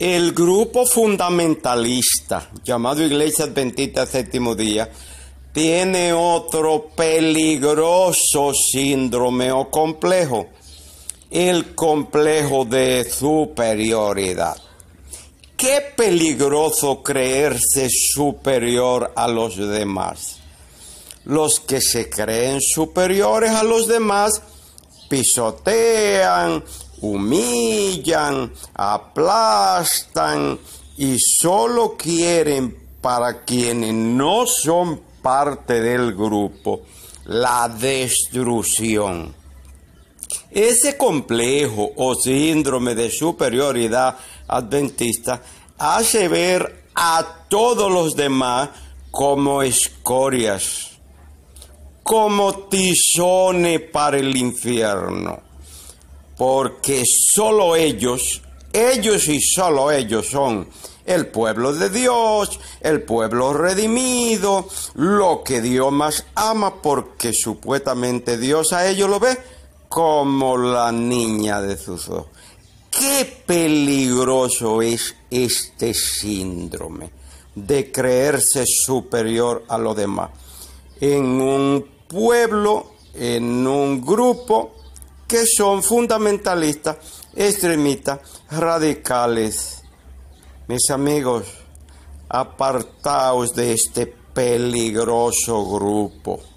El grupo fundamentalista llamado Iglesia Adventista Séptimo Día tiene otro peligroso síndrome o complejo, el complejo de superioridad. Qué peligroso creerse superior a los demás. Los que se creen superiores a los demás pisotean, humillan, aplastan y solo quieren para quienes no son parte del grupo la destrucción. Ese complejo o síndrome de superioridad adventista hace ver a todos los demás como escorias, como tizones para el infierno porque solo ellos, ellos y solo ellos son el pueblo de Dios, el pueblo redimido, lo que Dios más ama, porque supuestamente Dios a ellos lo ve como la niña de sus Qué peligroso es este síndrome de creerse superior a los demás. En un pueblo, en un grupo, que son fundamentalistas, extremistas, radicales. Mis amigos, apartaos de este peligroso grupo.